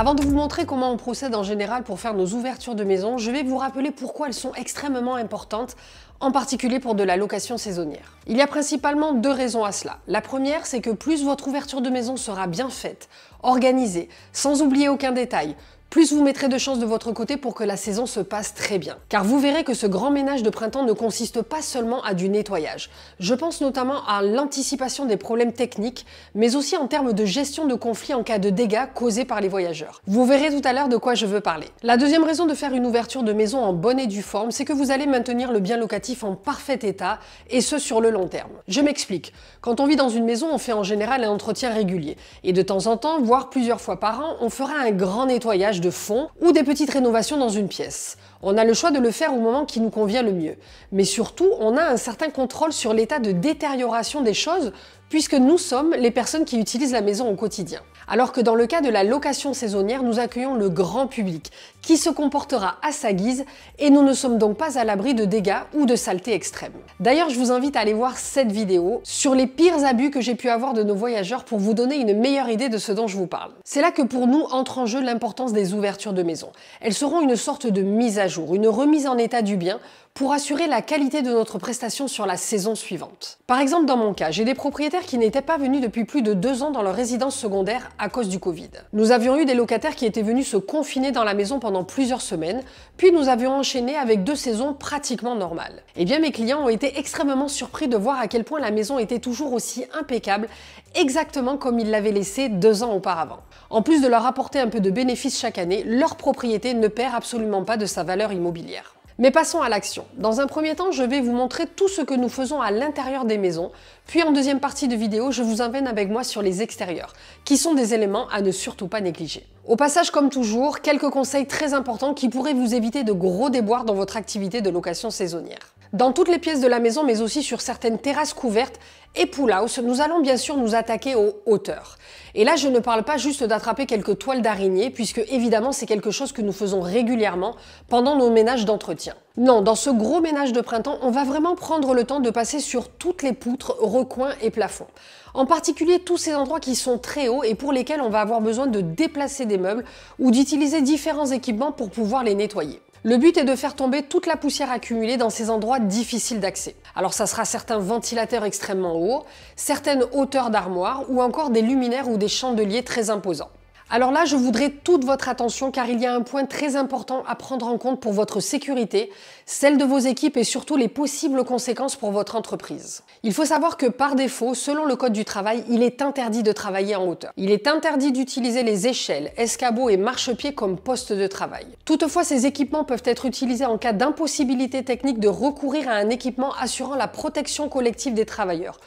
Avant de vous montrer comment on procède en général pour faire nos ouvertures de maison, je vais vous rappeler pourquoi elles sont extrêmement importantes, en particulier pour de la location saisonnière. Il y a principalement deux raisons à cela. La première, c'est que plus votre ouverture de maison sera bien faite, organisée, sans oublier aucun détail, plus vous mettrez de chance de votre côté pour que la saison se passe très bien. Car vous verrez que ce grand ménage de printemps ne consiste pas seulement à du nettoyage. Je pense notamment à l'anticipation des problèmes techniques, mais aussi en termes de gestion de conflits en cas de dégâts causés par les voyageurs. Vous verrez tout à l'heure de quoi je veux parler. La deuxième raison de faire une ouverture de maison en bonne et due forme, c'est que vous allez maintenir le bien locatif en parfait état, et ce sur le long terme. Je m'explique. Quand on vit dans une maison, on fait en général un entretien régulier. Et de temps en temps, voire plusieurs fois par an, on fera un grand nettoyage de fond ou des petites rénovations dans une pièce. On a le choix de le faire au moment qui nous convient le mieux. Mais surtout, on a un certain contrôle sur l'état de détérioration des choses puisque nous sommes les personnes qui utilisent la maison au quotidien. Alors que dans le cas de la location saisonnière, nous accueillons le grand public, qui se comportera à sa guise, et nous ne sommes donc pas à l'abri de dégâts ou de saletés extrêmes. D'ailleurs, je vous invite à aller voir cette vidéo sur les pires abus que j'ai pu avoir de nos voyageurs pour vous donner une meilleure idée de ce dont je vous parle. C'est là que pour nous entre en jeu l'importance des ouvertures de maison. Elles seront une sorte de mise à une remise en état du bien pour assurer la qualité de notre prestation sur la saison suivante. Par exemple, dans mon cas, j'ai des propriétaires qui n'étaient pas venus depuis plus de deux ans dans leur résidence secondaire à cause du Covid. Nous avions eu des locataires qui étaient venus se confiner dans la maison pendant plusieurs semaines, puis nous avions enchaîné avec deux saisons pratiquement normales. Eh bien mes clients ont été extrêmement surpris de voir à quel point la maison était toujours aussi impeccable, exactement comme ils l'avaient laissée deux ans auparavant. En plus de leur apporter un peu de bénéfices chaque année, leur propriété ne perd absolument pas de sa valeur immobilière. Mais passons à l'action. Dans un premier temps, je vais vous montrer tout ce que nous faisons à l'intérieur des maisons, puis en deuxième partie de vidéo, je vous emmène avec moi sur les extérieurs, qui sont des éléments à ne surtout pas négliger. Au passage, comme toujours, quelques conseils très importants qui pourraient vous éviter de gros déboires dans votre activité de location saisonnière. Dans toutes les pièces de la maison, mais aussi sur certaines terrasses couvertes et pool-house, nous allons bien sûr nous attaquer aux hauteurs. Et là, je ne parle pas juste d'attraper quelques toiles d'araignée, puisque évidemment, c'est quelque chose que nous faisons régulièrement pendant nos ménages d'entretien. Non, dans ce gros ménage de printemps, on va vraiment prendre le temps de passer sur toutes les poutres, recoins et plafonds. En particulier, tous ces endroits qui sont très hauts et pour lesquels on va avoir besoin de déplacer des meubles ou d'utiliser différents équipements pour pouvoir les nettoyer. Le but est de faire tomber toute la poussière accumulée dans ces endroits difficiles d'accès. Alors ça sera certains ventilateurs extrêmement hauts, certaines hauteurs d'armoires ou encore des luminaires ou des chandeliers très imposants. Alors là, je voudrais toute votre attention car il y a un point très important à prendre en compte pour votre sécurité, celle de vos équipes et surtout les possibles conséquences pour votre entreprise. Il faut savoir que par défaut, selon le Code du travail, il est interdit de travailler en hauteur. Il est interdit d'utiliser les échelles, escabeaux et marchepieds comme postes de travail. Toutefois, ces équipements peuvent être utilisés en cas d'impossibilité technique de recourir à un équipement assurant la protection collective des travailleurs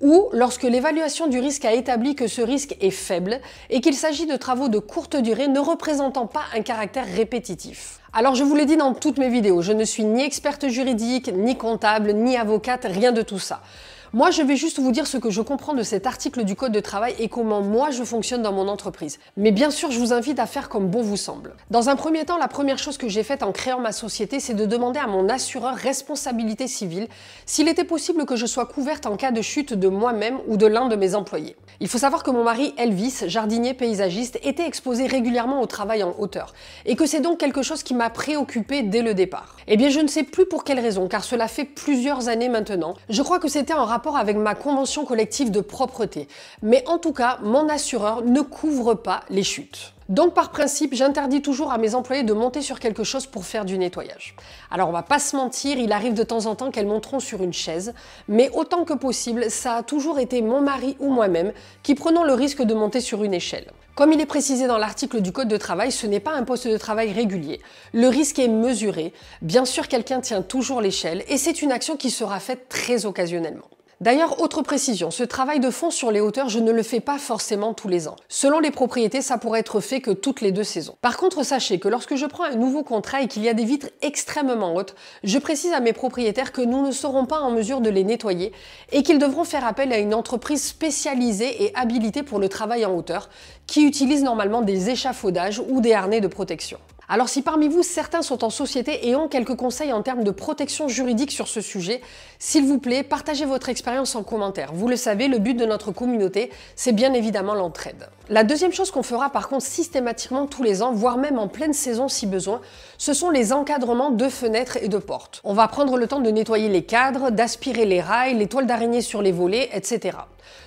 ou lorsque l'évaluation du risque a établi que ce risque est faible et qu'il s'agit de travaux de courte durée ne représentant pas un caractère répétitif. Alors je vous l'ai dit dans toutes mes vidéos, je ne suis ni experte juridique, ni comptable, ni avocate, rien de tout ça. Moi, je vais juste vous dire ce que je comprends de cet article du Code de travail et comment moi je fonctionne dans mon entreprise. Mais bien sûr, je vous invite à faire comme bon vous semble. Dans un premier temps, la première chose que j'ai faite en créant ma société, c'est de demander à mon assureur responsabilité civile s'il était possible que je sois couverte en cas de chute de moi-même ou de l'un de mes employés. Il faut savoir que mon mari Elvis, jardinier paysagiste, était exposé régulièrement au travail en hauteur et que c'est donc quelque chose qui m'a préoccupé dès le départ. Eh bien, je ne sais plus pour quelle raison, car cela fait plusieurs années maintenant. Je crois que c'était en rapport avec ma convention collective de propreté. Mais en tout cas, mon assureur ne couvre pas les chutes. Donc par principe, j'interdis toujours à mes employés de monter sur quelque chose pour faire du nettoyage. Alors on va pas se mentir, il arrive de temps en temps qu'elles monteront sur une chaise, mais autant que possible, ça a toujours été mon mari ou moi-même qui prenons le risque de monter sur une échelle. Comme il est précisé dans l'article du Code de travail, ce n'est pas un poste de travail régulier. Le risque est mesuré. Bien sûr, quelqu'un tient toujours l'échelle et c'est une action qui sera faite très occasionnellement. D'ailleurs, autre précision, ce travail de fond sur les hauteurs, je ne le fais pas forcément tous les ans. Selon les propriétés, ça pourrait être fait que toutes les deux saisons. Par contre, sachez que lorsque je prends un nouveau contrat et qu'il y a des vitres extrêmement hautes, je précise à mes propriétaires que nous ne serons pas en mesure de les nettoyer et qu'ils devront faire appel à une entreprise spécialisée et habilitée pour le travail en hauteur, qui utilise normalement des échafaudages ou des harnais de protection. Alors si parmi vous, certains sont en société et ont quelques conseils en termes de protection juridique sur ce sujet, s'il vous plaît, partagez votre expérience en commentaire. Vous le savez, le but de notre communauté, c'est bien évidemment l'entraide. La deuxième chose qu'on fera par contre systématiquement tous les ans, voire même en pleine saison si besoin, ce sont les encadrements de fenêtres et de portes. On va prendre le temps de nettoyer les cadres, d'aspirer les rails, les toiles d'araignée sur les volets, etc.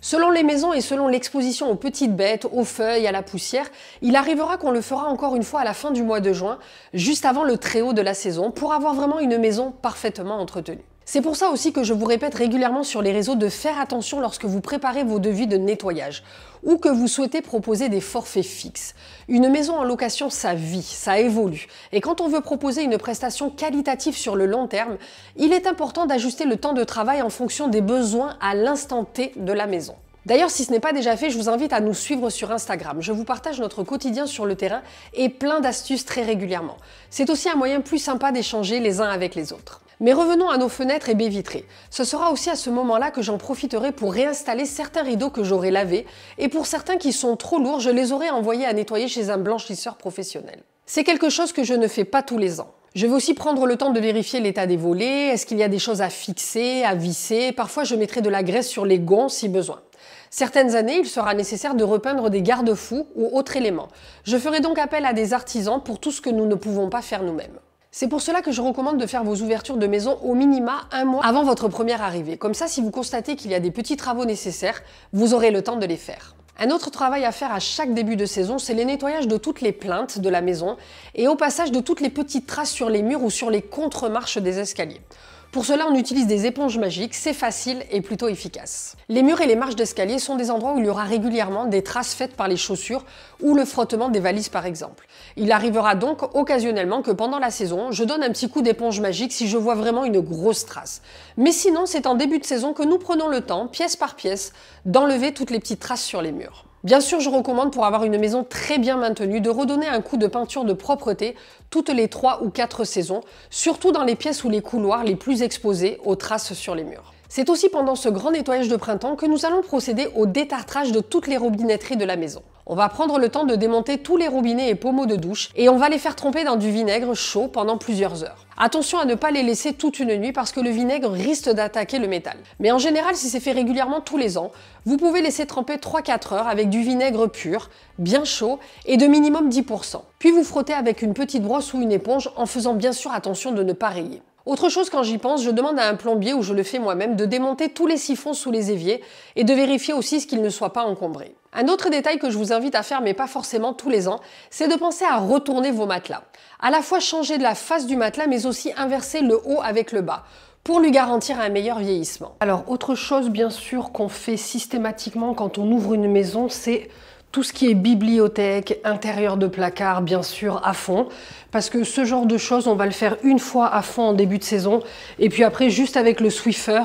Selon les maisons et selon l'exposition aux petites bêtes, aux feuilles, à la poussière, il arrivera qu'on le fera encore une fois à la fin du mois de juin, juste avant le très haut de la saison, pour avoir vraiment une maison parfaitement entretenue. C'est pour ça aussi que je vous répète régulièrement sur les réseaux de faire attention lorsque vous préparez vos devis de nettoyage ou que vous souhaitez proposer des forfaits fixes. Une maison en location, ça vit, ça évolue. Et quand on veut proposer une prestation qualitative sur le long terme, il est important d'ajuster le temps de travail en fonction des besoins à l'instant T de la maison. D'ailleurs, si ce n'est pas déjà fait, je vous invite à nous suivre sur Instagram. Je vous partage notre quotidien sur le terrain et plein d'astuces très régulièrement. C'est aussi un moyen plus sympa d'échanger les uns avec les autres. Mais revenons à nos fenêtres et baies vitrées. Ce sera aussi à ce moment-là que j'en profiterai pour réinstaller certains rideaux que j'aurai lavés, et pour certains qui sont trop lourds, je les aurai envoyés à nettoyer chez un blanchisseur professionnel. C'est quelque chose que je ne fais pas tous les ans. Je vais aussi prendre le temps de vérifier l'état des volets, est-ce qu'il y a des choses à fixer, à visser, parfois je mettrai de la graisse sur les gonds si besoin. Certaines années, il sera nécessaire de repeindre des garde-fous ou autres éléments. Je ferai donc appel à des artisans pour tout ce que nous ne pouvons pas faire nous-mêmes. C'est pour cela que je recommande de faire vos ouvertures de maison au minima un mois avant votre première arrivée. Comme ça, si vous constatez qu'il y a des petits travaux nécessaires, vous aurez le temps de les faire. Un autre travail à faire à chaque début de saison, c'est les nettoyages de toutes les plaintes de la maison et au passage de toutes les petites traces sur les murs ou sur les contre-marches des escaliers. Pour cela, on utilise des éponges magiques, c'est facile et plutôt efficace. Les murs et les marches d'escalier sont des endroits où il y aura régulièrement des traces faites par les chaussures ou le frottement des valises par exemple. Il arrivera donc occasionnellement que pendant la saison, je donne un petit coup d'éponge magique si je vois vraiment une grosse trace. Mais sinon, c'est en début de saison que nous prenons le temps, pièce par pièce, d'enlever toutes les petites traces sur les murs. Bien sûr, je recommande pour avoir une maison très bien maintenue de redonner un coup de peinture de propreté toutes les 3 ou 4 saisons, surtout dans les pièces ou les couloirs les plus exposés aux traces sur les murs. C'est aussi pendant ce grand nettoyage de printemps que nous allons procéder au détartrage de toutes les robinetteries de la maison. On va prendre le temps de démonter tous les robinets et pommeaux de douche et on va les faire tremper dans du vinaigre chaud pendant plusieurs heures. Attention à ne pas les laisser toute une nuit parce que le vinaigre risque d'attaquer le métal. Mais en général, si c'est fait régulièrement tous les ans, vous pouvez laisser tremper 3-4 heures avec du vinaigre pur, bien chaud et de minimum 10%. Puis vous frottez avec une petite brosse ou une éponge en faisant bien sûr attention de ne pas rayer. Autre chose quand j'y pense, je demande à un plombier ou je le fais moi-même de démonter tous les siphons sous les éviers et de vérifier aussi ce qu'ils ne soient pas encombrés. Un autre détail que je vous invite à faire, mais pas forcément tous les ans, c'est de penser à retourner vos matelas. À la fois changer de la face du matelas, mais aussi inverser le haut avec le bas pour lui garantir un meilleur vieillissement. Alors, autre chose bien sûr qu'on fait systématiquement quand on ouvre une maison, c'est tout ce qui est bibliothèque, intérieur de placard, bien sûr, à fond. Parce que ce genre de choses, on va le faire une fois à fond en début de saison. Et puis après, juste avec le Swiffer,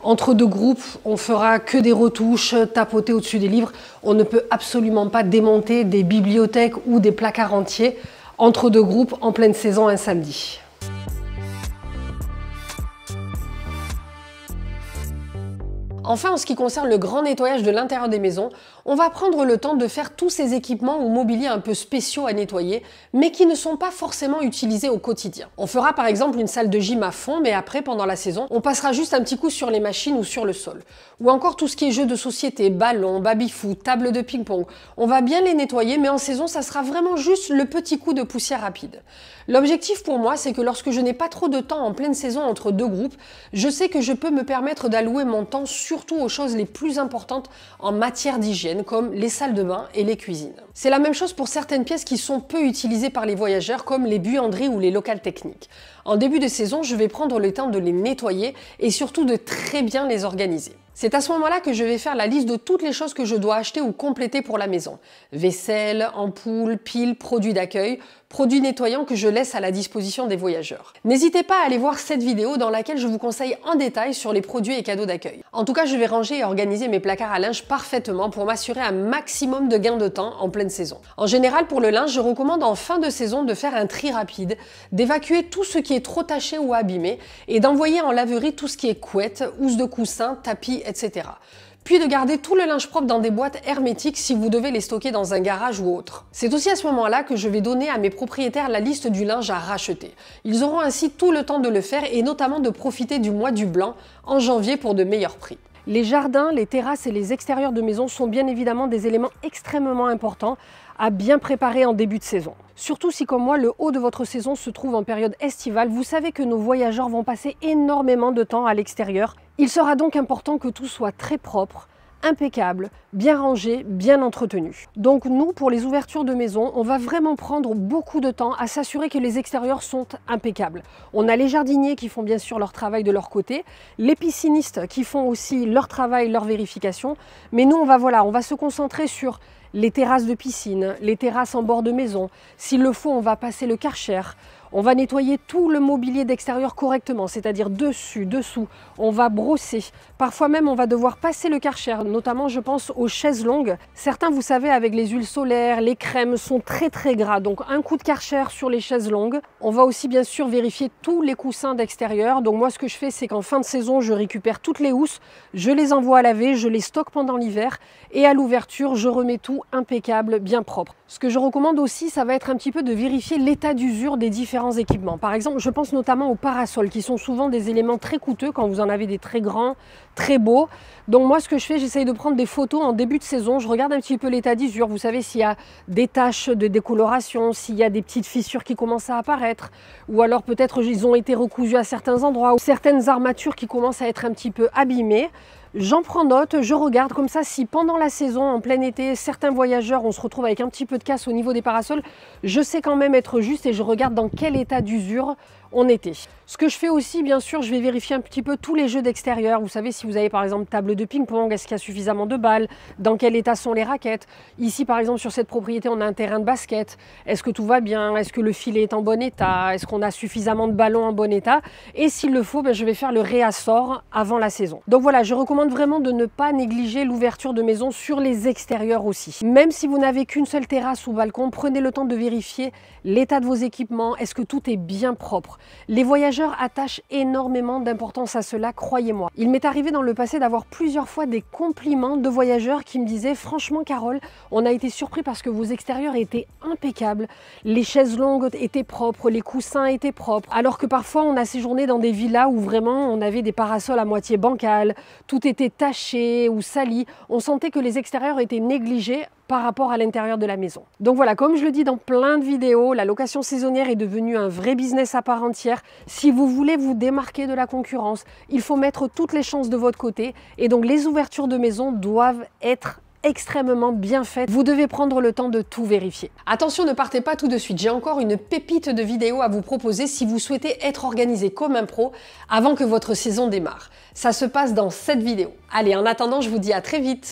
entre deux groupes, on fera que des retouches, tapoter au-dessus des livres. On ne peut absolument pas démonter des bibliothèques ou des placards entiers entre deux groupes en pleine saison un samedi. Enfin, en ce qui concerne le grand nettoyage de l'intérieur des maisons, on va prendre le temps de faire tous ces équipements ou mobiliers un peu spéciaux à nettoyer, mais qui ne sont pas forcément utilisés au quotidien. On fera par exemple une salle de gym à fond, mais après, pendant la saison, on passera juste un petit coup sur les machines ou sur le sol. Ou encore tout ce qui est jeux de société, ballons, baby-foot, table de ping-pong. On va bien les nettoyer, mais en saison, ça sera vraiment juste le petit coup de poussière rapide. L'objectif pour moi, c'est que lorsque je n'ai pas trop de temps en pleine saison entre deux groupes, je sais que je peux me permettre d'allouer mon temps sur surtout aux choses les plus importantes en matière d'hygiène, comme les salles de bain et les cuisines. C'est la même chose pour certaines pièces qui sont peu utilisées par les voyageurs, comme les buanderies ou les locales techniques. En début de saison, je vais prendre le temps de les nettoyer et surtout de très bien les organiser. C'est à ce moment-là que je vais faire la liste de toutes les choses que je dois acheter ou compléter pour la maison. Vaisselle, ampoules, piles, produits d'accueil, produits nettoyants que je laisse à la disposition des voyageurs. N'hésitez pas à aller voir cette vidéo dans laquelle je vous conseille en détail sur les produits et cadeaux d'accueil. En tout cas, je vais ranger et organiser mes placards à linge parfaitement pour m'assurer un maximum de gains de temps en pleine saison. En général, pour le linge, je recommande en fin de saison de faire un tri rapide, d'évacuer tout ce qui est trop taché ou abîmé et d'envoyer en laverie tout ce qui est couette, housse de coussin, tapis, etc. Puis de garder tout le linge propre dans des boîtes hermétiques si vous devez les stocker dans un garage ou autre. C'est aussi à ce moment-là que je vais donner à mes propriétaires la liste du linge à racheter. Ils auront ainsi tout le temps de le faire et notamment de profiter du mois du blanc en janvier pour de meilleurs prix. Les jardins, les terrasses et les extérieurs de maisons sont bien évidemment des éléments extrêmement importants à bien préparer en début de saison. Surtout si, comme moi, le haut de votre saison se trouve en période estivale, vous savez que nos voyageurs vont passer énormément de temps à l'extérieur. Il sera donc important que tout soit très propre, impeccable, bien rangé, bien entretenu. Donc nous, pour les ouvertures de maison, on va vraiment prendre beaucoup de temps à s'assurer que les extérieurs sont impeccables. On a les jardiniers qui font bien sûr leur travail de leur côté, les piscinistes qui font aussi leur travail, leur vérification, mais nous, on va, voilà, on va se concentrer sur les terrasses de piscine, les terrasses en bord de maison. S'il le faut, on va passer le karcher. On va nettoyer tout le mobilier d'extérieur correctement, c'est-à-dire dessus, dessous. On va brosser. Parfois même, on va devoir passer le karcher, notamment je pense aux chaises longues. Certains, vous savez, avec les huiles solaires, les crèmes sont très très gras. Donc un coup de karcher sur les chaises longues. On va aussi bien sûr vérifier tous les coussins d'extérieur. Donc moi, ce que je fais, c'est qu'en fin de saison, je récupère toutes les housses, je les envoie à laver, je les stocke pendant l'hiver et à l'ouverture, je remets tout impeccable, bien propre. Ce que je recommande aussi, ça va être un petit peu de vérifier l'état d'usure des différents équipements. Par exemple, je pense notamment aux parasols qui sont souvent des éléments très coûteux quand vous en avez des très grands, très beaux. Donc moi, ce que je fais, j'essaye de prendre des photos en début de saison. Je regarde un petit peu l'état d'usure. Vous savez s'il y a des taches de décoloration, s'il y a des petites fissures qui commencent à apparaître, ou alors peut-être ils ont été recousus à certains endroits, ou certaines armatures qui commencent à être un petit peu abîmées. J'en prends note, je regarde comme ça si pendant la saison, en plein été, certains voyageurs, on se retrouve avec un petit peu de casse au niveau des parasols, je sais quand même être juste et je regarde dans quel état d'usure en été. Ce que je fais aussi, bien sûr, je vais vérifier un petit peu tous les jeux d'extérieur. Vous savez, si vous avez par exemple table de ping-pong, est-ce qu'il y a suffisamment de balles Dans quel état sont les raquettes Ici, par exemple, sur cette propriété, on a un terrain de basket. Est-ce que tout va bien Est-ce que le filet est en bon état Est-ce qu'on a suffisamment de ballons en bon état Et s'il le faut, ben, je vais faire le réassort avant la saison. Donc voilà, je recommande vraiment de ne pas négliger l'ouverture de maison sur les extérieurs aussi. Même si vous n'avez qu'une seule terrasse ou balcon, prenez le temps de vérifier l'état de vos équipements. Est-ce que tout est bien propre les voyageurs attachent énormément d'importance à cela, croyez-moi. Il m'est arrivé dans le passé d'avoir plusieurs fois des compliments de voyageurs qui me disaient franchement Carole, on a été surpris parce que vos extérieurs étaient impeccables, les chaises longues étaient propres, les coussins étaient propres, alors que parfois on a séjourné dans des villas où vraiment on avait des parasols à moitié bancales, tout était taché ou sali, on sentait que les extérieurs étaient négligés par rapport à l'intérieur de la maison. Donc voilà, comme je le dis dans plein de vidéos, la location saisonnière est devenue un vrai business à part entière. Si vous voulez vous démarquer de la concurrence, il faut mettre toutes les chances de votre côté et donc les ouvertures de maison doivent être extrêmement bien faites. Vous devez prendre le temps de tout vérifier. Attention, ne partez pas tout de suite. J'ai encore une pépite de vidéo à vous proposer si vous souhaitez être organisé comme un pro avant que votre saison démarre. Ça se passe dans cette vidéo. Allez, en attendant, je vous dis à très vite.